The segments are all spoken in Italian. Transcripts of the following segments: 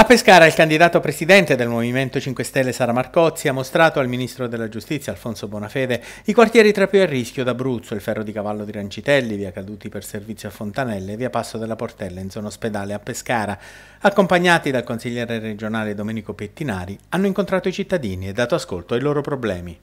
A Pescara il candidato presidente del Movimento 5 Stelle Sara Marcozzi ha mostrato al ministro della Giustizia Alfonso Bonafede i quartieri tra più a rischio d'Abruzzo, il Ferro di Cavallo di Rancitelli, via Caduti per servizio a Fontanelle e via Passo della Portella in zona ospedale a Pescara. Accompagnati dal consigliere regionale Domenico Pettinari, hanno incontrato i cittadini e dato ascolto ai loro problemi.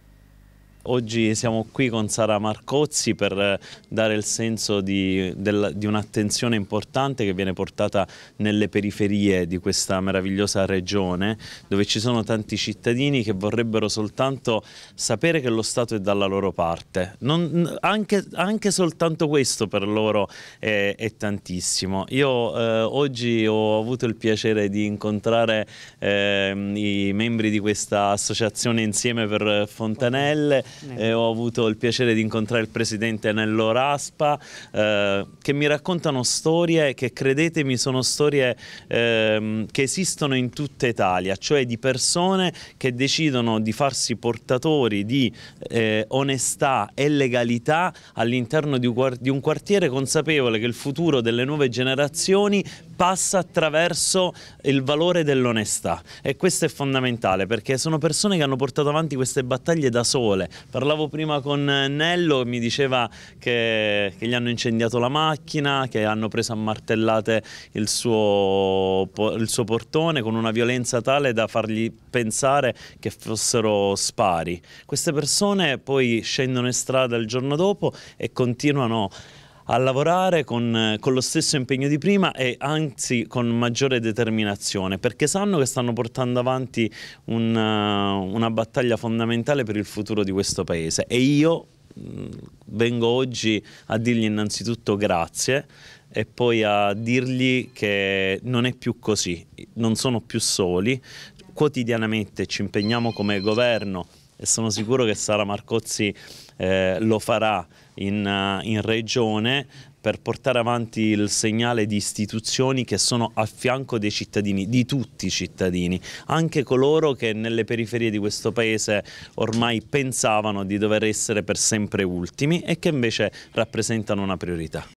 Oggi siamo qui con Sara Marcozzi per eh, dare il senso di, di un'attenzione importante che viene portata nelle periferie di questa meravigliosa regione dove ci sono tanti cittadini che vorrebbero soltanto sapere che lo Stato è dalla loro parte. Non, anche, anche, soltanto questo per loro è, è tantissimo. Io eh, oggi ho avuto il piacere di incontrare eh, i membri di questa associazione insieme per Fontanelle eh, ho avuto il piacere di incontrare il presidente Nello Raspa, eh, che mi raccontano storie che credetemi sono storie eh, che esistono in tutta Italia, cioè di persone che decidono di farsi portatori di eh, onestà e legalità all'interno di un quartiere consapevole che il futuro delle nuove generazioni passa attraverso il valore dell'onestà e questo è fondamentale perché sono persone che hanno portato avanti queste battaglie da sole. Parlavo prima con eh, Nello mi diceva che, che gli hanno incendiato la macchina, che hanno preso a martellate il suo, il suo portone con una violenza tale da fargli pensare che fossero spari. Queste persone poi scendono in strada il giorno dopo e continuano a lavorare con, con, lo stesso impegno di prima e anzi con maggiore determinazione perché sanno che stanno portando avanti un, uh, una battaglia fondamentale per il futuro di questo paese e io mm, vengo oggi a dirgli innanzitutto grazie e poi a dirgli che non è più così, non sono più soli, quotidianamente ci impegniamo come governo e sono sicuro che Sara Marcozzi eh, lo farà in, eh, in regione per portare avanti il segnale di istituzioni che sono a fianco dei cittadini, di tutti i cittadini, anche coloro che nelle periferie di questo paese ormai pensavano di dover essere per sempre ultimi e che invece rappresentano una priorità.